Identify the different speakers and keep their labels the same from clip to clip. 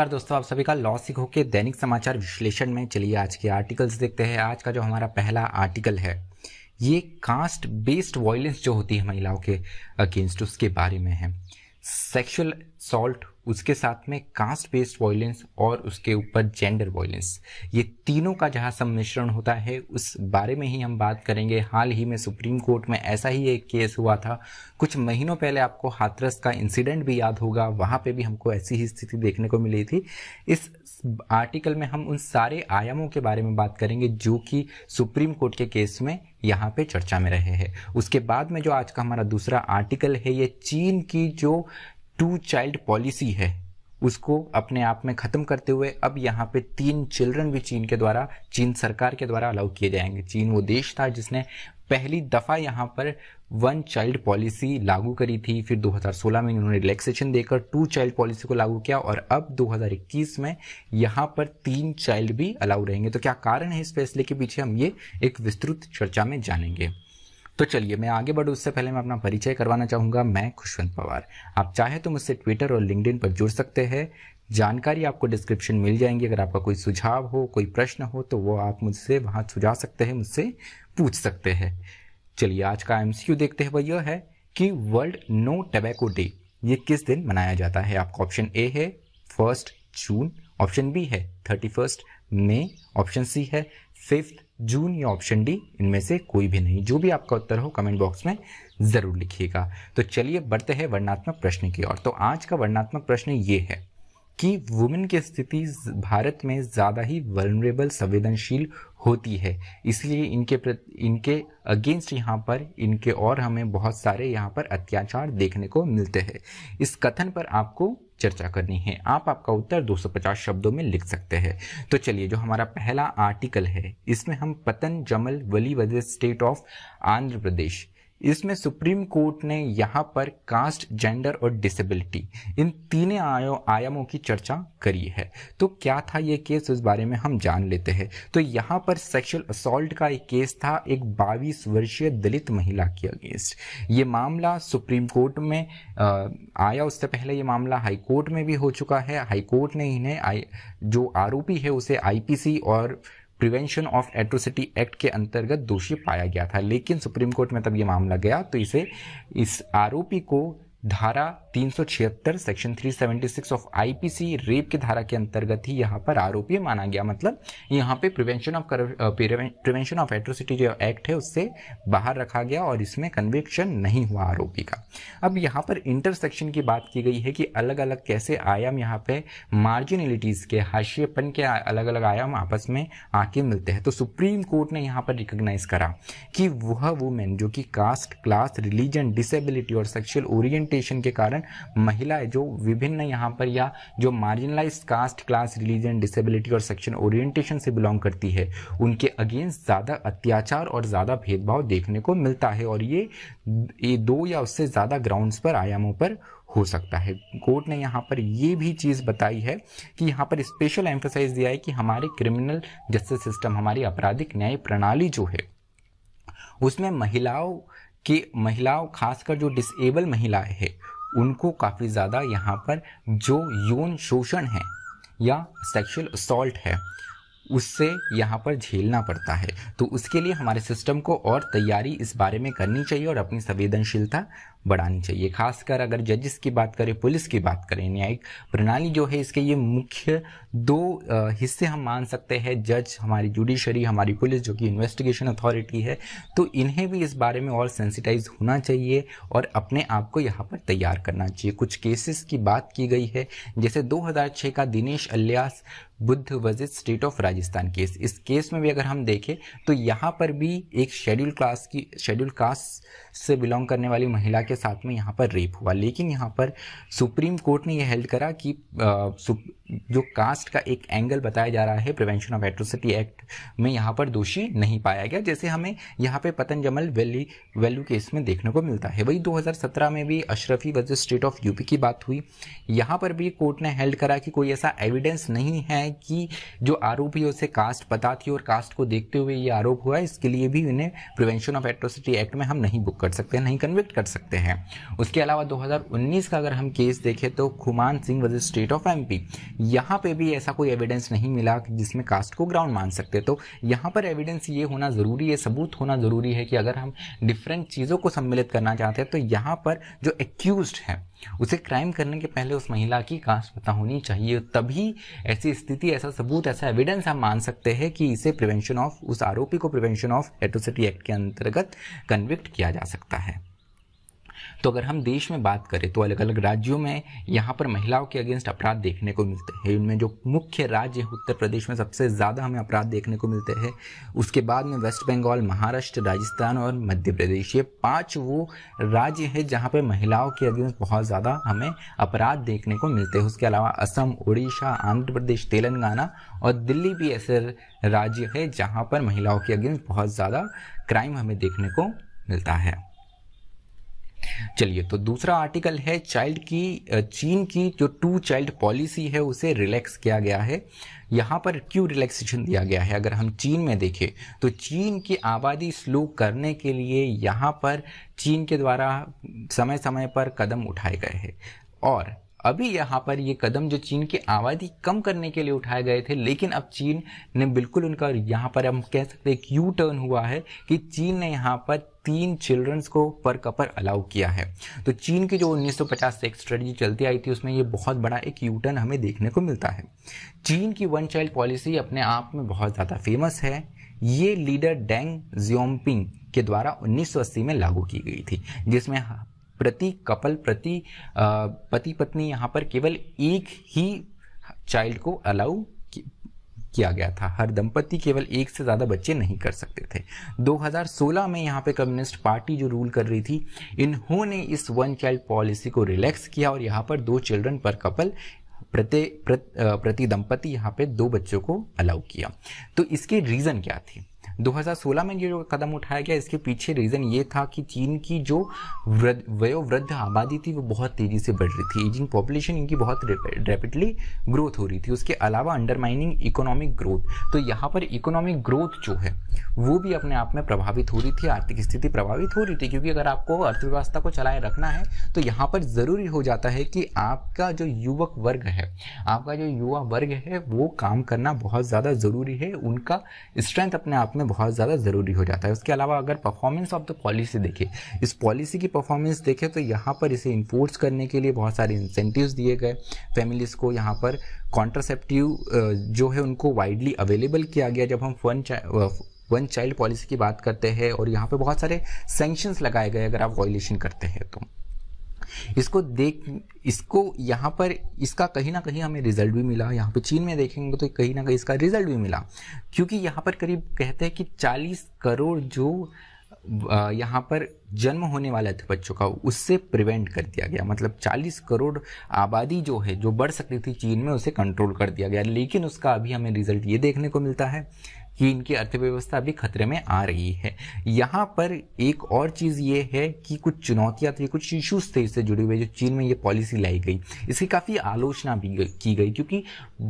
Speaker 1: नमस्कार दोस्तों आप सभी का लॉ सीखो के दैनिक समाचार विश्लेषण में चलिए आज के आर्टिकल्स देखते हैं आज का जो हमारा पहला आर्टिकल है ये कास्ट बेस्ड वायलेंस जो होती है महिलाओं के अगेंस्ट उसके बारे में है सेक्सुअल सॉल्ट उसके साथ में कास्ट बेस्ड वॉयलेंस और उसके ऊपर जेंडर वॉयलेंस ये तीनों का जहाँ सम्मिश्रण होता है उस बारे में ही हम बात करेंगे हाल ही में सुप्रीम कोर्ट में ऐसा ही एक केस हुआ था कुछ महीनों पहले आपको हाथरस का इंसिडेंट भी याद होगा वहाँ पे भी हमको ऐसी ही स्थिति देखने को मिली थी इस आर्टिकल में हम उन सारे आयामों के बारे में बात करेंगे जो कि सुप्रीम कोर्ट के केस में यहाँ पे चर्चा में रहे हैं उसके बाद में जो आज का हमारा दूसरा आर्टिकल है ये चीन की जो टू चाइल्ड पॉलिसी है उसको अपने आप में खत्म करते हुए अब यहाँ पे तीन चिल्ड्रन भी चीन के द्वारा चीन सरकार के द्वारा अलाउ किए जाएंगे चीन वो देश था जिसने पहली दफ़ा यहाँ पर वन चाइल्ड पॉलिसी लागू करी थी फिर 2016 में इन्होंने रिलैक्सेशन देकर टू चाइल्ड पॉलिसी को लागू किया और अब 2021 में यहाँ पर तीन चाइल्ड भी अलाउ रहेंगे तो क्या कारण है इस फैसले के पीछे हम ये एक विस्तृत चर्चा में जानेंगे तो चलिए मैं आगे बढ़ू उससे पहले मैं अपना परिचय करवाना चाहूंगा मैं खुशवंत पवार आप चाहे तो मुझसे ट्विटर और लिंकड पर जुड़ सकते हैं जानकारी आपको डिस्क्रिप्शन मिल जाएंगी अगर आपका कोई सुझाव हो कोई प्रश्न हो तो वो आप मुझसे वहां सुझा सकते हैं मुझसे पूछ सकते हैं चलिए आज का एम देखते हैं वह यह है कि वर्ल्ड नो टबैको डे ये किस दिन मनाया जाता है आपका ऑप्शन ए है फर्स्ट जून ऑप्शन बी है thirty first May option C है फिफ्थ जून या ऑप्शन डी इनमें से कोई भी नहीं जो भी आपका उत्तर हो कमेंट बॉक्स में ज़रूर लिखिएगा तो चलिए बढ़ते हैं वर्णात्मक प्रश्न की ओर तो आज का वर्णात्मक प्रश्न ये है कि वुमेन की स्थिति भारत में ज़्यादा ही वर्नरेबल संवेदनशील होती है इसलिए इनके प्रति इनके अगेंस्ट यहाँ पर इनके और हमें बहुत सारे यहाँ पर अत्याचार देखने को मिलते हैं इस कथन पर आपको चर्चा करनी है आप आपका उत्तर 250 शब्दों में लिख सकते हैं तो चलिए जो हमारा पहला आर्टिकल है इसमें हम पतन जमल वली वजह स्टेट ऑफ आंध्र प्रदेश इसमें सुप्रीम कोर्ट ने यहाँ पर कास्ट जेंडर और डिसेबिलिटी इन तीनों आयामों की चर्चा करी है तो क्या था ये केस उस बारे में हम जान लेते हैं तो यहाँ पर सेक्सुअल असोल्ट का एक केस था एक 22 वर्षीय दलित महिला के अगेंस्ट ये मामला सुप्रीम कोर्ट में आया उससे पहले ये मामला हाई कोर्ट में भी हो चुका है हाई कोर्ट ने इन्हें जो आरोपी है उसे आईपीसी और प्रिवेंशन ऑफ एट्रोसिटी एक्ट के अंतर्गत दोषी पाया गया था लेकिन सुप्रीम कोर्ट में तब ये मामला गया तो इसे इस आरोपी को धारा तीन सेक्शन 376 ऑफ आईपीसी रेप की धारा के अंतर्गत ही यहाँ पर आरोपी माना गया मतलब यहाँ पे prevention of prevention of atrocity जो एक्ट है उससे बाहर रखा गया और इसमें कन्विक्शन नहीं हुआ आरोपी का अब यहाँ पर इंटरसेक्शन की बात की गई है कि अलग अलग कैसे आयाम यहाँ पे मार्जिनलिटीज के हाशियेपन के अलग अलग आयाम आपस में आके मिलते हैं तो सुप्रीम कोर्ट ने यहाँ पर रिकोगनाइज करा कि वह वुमेन जो कि कास्ट क्लास रिलीजन डिसेबिलिटी और सेक्शुअल ओरिएंटेशन के कारण कारण महिला जो विभिन्न यहाँ पर या जो marginalise caste class religion disability और सेक्शन ओरिएंटेशन से बिलोंग करती है उनके अगेंस्ट ज़्यादा अत्याचार और ज़्यादा भेदभाव देखने को मिलता है और ये, ये दो या उससे ज़्यादा ग्राउंड्स पर आयामों पर हो सकता है कोर्ट ने यहाँ पर ये भी चीज़ बताई है कि यहाँ पर स्पेशल एम्फोसाइज दिया है कि हमारे क्रिमिनल जस्टिस सिस्टम हमारी आपराधिक न्याय प्रणाली जो है उसमें महिलाओं के महिलाओं खासकर जो डिसेबल महिलाएं हैं उनको काफ़ी ज़्यादा यहाँ पर जो यौन शोषण है या सेक्सुअल असॉल्ट है उससे यहाँ पर झेलना पड़ता है तो उसके लिए हमारे सिस्टम को और तैयारी इस बारे में करनी चाहिए और अपनी संवेदनशीलता बढ़ानी चाहिए खासकर अगर जजेस की बात करें पुलिस की बात करें न्यायिक प्रणाली जो है इसके ये मुख्य दो हिस्से हम मान सकते हैं जज हमारी जुडिशरी हमारी पुलिस जो कि इन्वेस्टिगेशन अथॉरिटी है तो इन्हें भी इस बारे में और सेंसिटाइज होना चाहिए और अपने आप को यहाँ पर तैयार करना चाहिए कुछ केसेस की बात की गई है जैसे 2006 का दिनेश अल्यास बुद्ध वजित स्टेट ऑफ राजस्थान केस इस केस में भी अगर हम देखें तो यहाँ पर भी एक शेड्यूल क्लास की शेड्यूल कास्ट से बिलोंग करने वाली महिला के साथ में यहाँ पर रेप हुआ लेकिन यहाँ पर सुप्रीम कोर्ट ने यह हेल्ड करा कि जो कास्ट का एक एंगल बताया जा रहा है प्रिवेंशन ऑफ एट्रोसिटी एक्ट में यहाँ पर दोषी नहीं पाया गया जैसे हमें यहाँ पे पतंजमल वैली वैल्यू केस में देखने को मिलता है वही 2017 में भी Ashrafi versus state of UP की बात हुई यहाँ पर भी कोर्ट ने हेल्ड करा कि कोई ऐसा एविडेंस नहीं है कि जो आरोपी उसे कास्ट पता थी और कास्ट को देखते हुए ये आरोप हुआ इसके लिए भी इन्हें प्रिवेंशन ऑफ एट्रोसिटी एक्ट में हम नहीं बुक कर सकते नहीं कन्विक्ट कर सकते हैं उसके अलावा दो का अगर हम केस देखें तो Khuman Singh versus state of M यहाँ पे भी ऐसा कोई एविडेंस नहीं मिला जिसमें कास्ट को ग्राउंड मान सकते तो यहाँ पर एविडेंस ये होना ज़रूरी है सबूत होना ज़रूरी है कि अगर हम डिफरेंट चीज़ों को सम्मिलित करना चाहते हैं तो यहाँ पर जो एक्यूज है उसे क्राइम करने के पहले उस महिला की कास्ट पता होनी चाहिए तभी ऐसी स्थिति ऐसा सबूत ऐसा एविडेंस हम मान सकते हैं कि इसे प्रिवेंशन ऑफ उस आरोपी को प्रिवेंशन ऑफ एट्रोसिटी एक्ट के अंतर्गत कन्विक्ट किया जा सकता है तो अगर हम देश में बात करें तो अलग अलग राज्यों में यहाँ पर महिलाओं के अगेंस्ट अपराध देखने को मिलते हैं इनमें जो मुख्य राज्य है उत्तर प्रदेश में सबसे ज़्यादा हमें अपराध देखने को मिलते हैं उसके बाद में वेस्ट बंगाल महाराष्ट्र राजस्थान और मध्य प्रदेश ये पाँच वो राज्य है जहाँ पर महिलाओं के अगेंस्ट बहुत ज़्यादा हमें अपराध देखने को मिलते हैं उसके अलावा असम उड़ीसा आंध्र प्रदेश तेलंगाना और दिल्ली भी ऐसे राज्य है जहाँ पर महिलाओं के अगेंस्ट बहुत ज़्यादा क्राइम हमें देखने को मिलता है चलिए तो दूसरा आर्टिकल है चाइल्ड की चीन की जो टू चाइल्ड पॉलिसी है उसे रिलैक्स किया गया है यहाँ पर क्यों रिलैक्सेशन दिया गया है अगर हम चीन में देखें तो चीन की आबादी स्लो करने के लिए यहाँ पर चीन के द्वारा समय समय पर कदम उठाए गए हैं और अभी यहाँ पर ये कदम जो चीन की आबादी कम करने के लिए उठाए गए थे लेकिन अब चीन ने बिल्कुल उनका यहाँ पर हम कह सकते हैं यू टर्न हुआ है कि चीन ने यहाँ पर तीन चिल्ड्रंस को पर कपर अलाउ किया है तो चीन की जो 1950 से एक स्ट्रेटजी चलती आई थी उसमें ये बहुत बड़ा एक यूटर्न हमें देखने को मिलता है चीन की वन चाइल्ड पॉलिसी अपने आप में बहुत ज़्यादा फेमस है ये लीडर डेंग जियोपिंग के द्वारा 1980 में लागू की गई थी जिसमें प्रति कपल प्रति पति पत्नी यहाँ पर केवल एक ही चाइल्ड को अलाउ किया गया था हर दंपति केवल एक से ज़्यादा बच्चे नहीं कर सकते थे 2016 में यहाँ पे कम्युनिस्ट पार्टी जो रूल कर रही थी इन्होंने इस वन चाइल्ड पॉलिसी को रिलैक्स किया और यहाँ पर दो चिल्ड्रन पर कपल प्रति प्रति दंपति यहाँ पे दो बच्चों को अलाउ किया तो इसके रीज़न क्या थी 2016 में ये जो कदम उठाया गया इसके पीछे रीज़न ये था कि चीन की जो वयोवृद्ध आबादी थी वो बहुत तेज़ी से बढ़ रही थी एजिंग पॉपुलेशन इनकी बहुत रैपिडली ग्रोथ हो रही थी उसके अलावा अंडरमाइनिंग इकोनॉमिक ग्रोथ तो यहाँ पर इकोनॉमिक ग्रोथ जो है वो भी अपने आप में प्रभावित हो रही थी आर्थिक स्थिति प्रभावित हो रही थी क्योंकि अगर आपको अर्थव्यवस्था को चलाए रखना है तो यहाँ पर ज़रूरी हो जाता है कि आपका जो युवक वर्ग है आपका जो युवा वर्ग है वो काम करना बहुत ज़्यादा ज़रूरी है उनका स्ट्रेंथ अपने आप में बहुत ज़्यादा ज़रूरी हो जाता है उसके अलावा अगर परफॉर्मेंस ऑफ द पॉलिसी देखें इस पॉलिसी की परफॉर्मेंस देखें तो यहाँ पर इसे इन्फोर्स करने के लिए बहुत सारे इंसेंटिव दिए गए फैमिलीज़ को यहाँ पर कॉन्ट्रासेप्टिव जो है उनको वाइडली अवेलेबल किया गया जब हम फन वन चाइल्ड पॉलिसी की बात करते हैं और यहाँ पे बहुत सारे सेंक्शंस लगाए गए अगर आप वॉयलेशन करते हैं तो इसको देख इसको यहाँ पर इसका कहीं ना कहीं हमें रिजल्ट भी मिला यहाँ पे चीन में देखेंगे तो कहीं ना कहीं इसका रिजल्ट भी मिला क्योंकि यहाँ पर करीब कहते हैं कि 40 करोड़ जो यहाँ पर जन्म होने वाला था बच्चों का उससे प्रिवेंट कर दिया गया मतलब 40 करोड़ आबादी जो है जो बढ़ सकती थी चीन में उसे कंट्रोल कर दिया गया लेकिन उसका अभी हमें रिजल्ट ये देखने को मिलता है कि इनकी अर्थव्यवस्था भी खतरे में आ रही है यहाँ पर एक और चीज़ ये है कि कुछ चुनौतियाँ थी कुछ इशूज़ थे इससे जुड़े हुए जो चीन में ये पॉलिसी लाई गई इसकी काफ़ी आलोचना भी की गई क्योंकि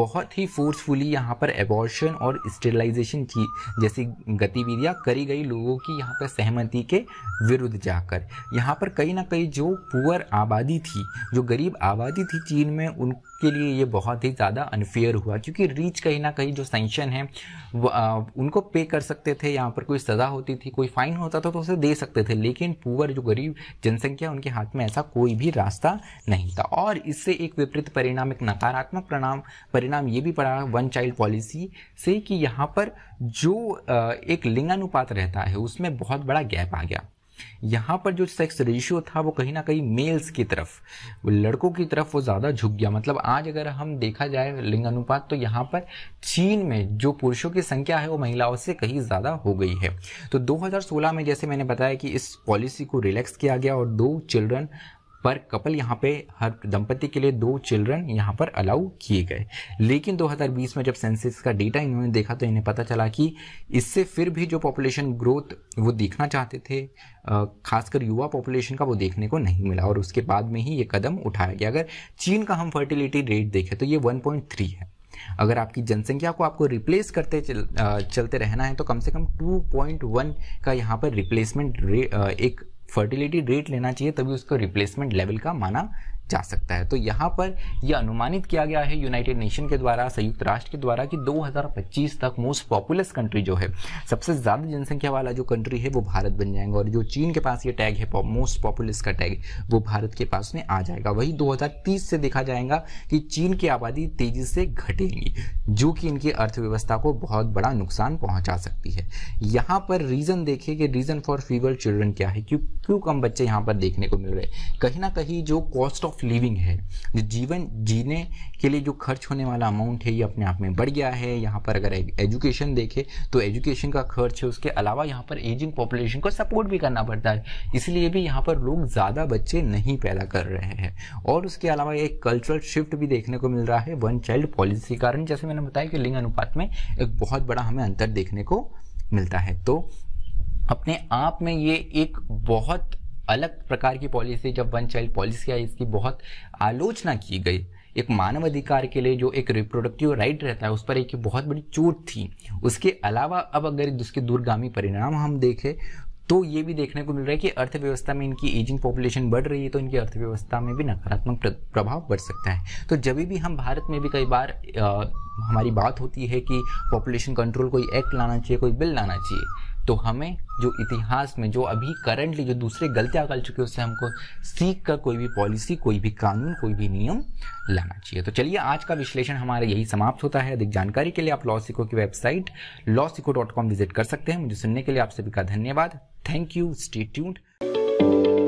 Speaker 1: बहुत ही फोर्सफुली यहाँ पर एबॉर्शन और स्टेलाइजेशन की जैसी गतिविधियाँ करी गई लोगों की यहाँ पर सहमति के विरुद्ध जाकर यहाँ पर कहीं ना कहीं जो पुअर आबादी थी जो गरीब आबादी थी चीन में उन उसके लिए ये बहुत ही ज़्यादा अनफेयर हुआ क्योंकि रीच कहीं ना कहीं जो सेंशन है आ, उनको पे कर सकते थे यहाँ पर कोई सज़ा होती थी कोई फाइन होता था तो उसे दे सकते थे लेकिन पुअर जो गरीब जनसंख्या उनके हाथ में ऐसा कोई भी रास्ता नहीं था और इससे एक विपरीत परिणाम एक नकारात्मक परिणाम परिणाम ये भी पड़ा वन चाइल्ड पॉलिसी से कि यहाँ पर जो एक लिंगानुपात रहता है उसमें बहुत बड़ा गैप आ गया यहाँ पर जो सेक्स रेशियो था वो कहीं ना कहीं मेल्स की तरफ लड़कों की तरफ वो ज़्यादा झुक गया मतलब आज अगर हम देखा जाए लिंग अनुपात तो यहाँ पर चीन में जो पुरुषों की संख्या है वो महिलाओं से कहीं ज़्यादा हो गई है तो 2016 में जैसे मैंने बताया कि इस पॉलिसी को रिलैक्स किया गया और दो चिल्ड्रन पर कपल यहाँ पे हर दंपति के लिए दो चिल्ड्रन यहाँ पर अलाउ किए गए लेकिन 2020 में जब सेंसिस का डेटा इन्होंने देखा तो इन्हें पता चला कि इससे फिर भी जो पॉपुलेशन ग्रोथ वो देखना चाहते थे खासकर युवा पॉपुलेशन का वो देखने को नहीं मिला और उसके बाद में ही ये कदम उठाया गया अगर चीन का हम फर्टिलिटी रेट देखें तो ये वन है अगर आपकी जनसंख्या को आपको रिप्लेस करते चल, चलते रहना है तो कम से कम 2.1 का यहाँ पर रिप्लेसमेंट एक फर्टिलिटी रेट लेना चाहिए तभी उसको रिप्लेसमेंट लेवल का माना जा सकता है तो यहाँ पर यह अनुमानित किया गया है यूनाइटेड नेशन के द्वारा संयुक्त राष्ट्र के द्वारा कि 2025 तक मोस्ट पॉपुलस कंट्री जो है सबसे ज़्यादा जनसंख्या वाला जो कंट्री है वो भारत बन जाएगा और जो चीन के पास ये टैग है मोस्ट पॉपुलस का टैग वो भारत के पास में आ जाएगा वही दो से देखा जाएगा कि चीन की आबादी तेजी से घटेगी जो कि इनकी अर्थव्यवस्था को बहुत बड़ा नुकसान पहुंचा सकती है यहाँ पर रीज़न देखे कि रीज़न फॉर फीवर चिल्ड्रन क्या है क्यों क्यों कम बच्चे यहाँ पर देखने को मिल रहे कहीं ना कहीं जो कॉस्ट ऑफ ऑफ लिविंग है जो जीवन जीने के लिए जो खर्च होने वाला अमाउंट है ये अपने आप में बढ़ गया है यहाँ पर अगर एजुकेशन देखें तो एजुकेशन का खर्च है उसके अलावा यहाँ पर एजिंग पॉपुलेशन को सपोर्ट भी करना पड़ता है इसलिए भी यहाँ पर लोग ज़्यादा बच्चे नहीं पैदा कर रहे हैं और उसके अलावा एक कल्चरल शिफ्ट भी देखने को मिल रहा है वन चाइल्ड पॉलिसी कारण जैसे मैंने बताया कि लिंग अनुपात में एक बहुत बड़ा हमें अंतर देखने को मिलता है तो अपने आप में ये एक बहुत अलग प्रकार की पॉलिसी जब वन चाइल्ड पॉलिसी आई इसकी बहुत आलोचना की गई एक मानव अधिकार के लिए जो एक रिप्रोडक्टिव राइट रहता है उस पर एक बहुत बड़ी चोट थी उसके अलावा अब अगर उसके दूरगामी परिणाम हम देखें तो ये भी देखने को मिल रहा है कि अर्थव्यवस्था में इनकी एजिंग पॉपुलेशन बढ़ रही है तो इनकी अर्थव्यवस्था में भी नकारात्मक प्रभाव बढ़ सकता है तो जब भी हम भारत में भी कई बार आ, हमारी बात होती है कि पॉपुलेशन कंट्रोल कोई एक्ट लाना चाहिए कोई बिल लाना चाहिए तो हमें जो इतिहास में जो अभी करंटली जो दूसरे गलतियां कर चुके हैं उससे हमको सीख कर कोई भी पॉलिसी कोई भी कानून कोई भी नियम लाना चाहिए तो चलिए आज का विश्लेषण हमारा यही समाप्त होता है अधिक जानकारी के लिए आप लॉसिको की website LawSikho dot com visit कर सकते हैं मुझे सुनने के लिए आप सभी का धन्यवाद थैंक यू स्टे ट्यून्ड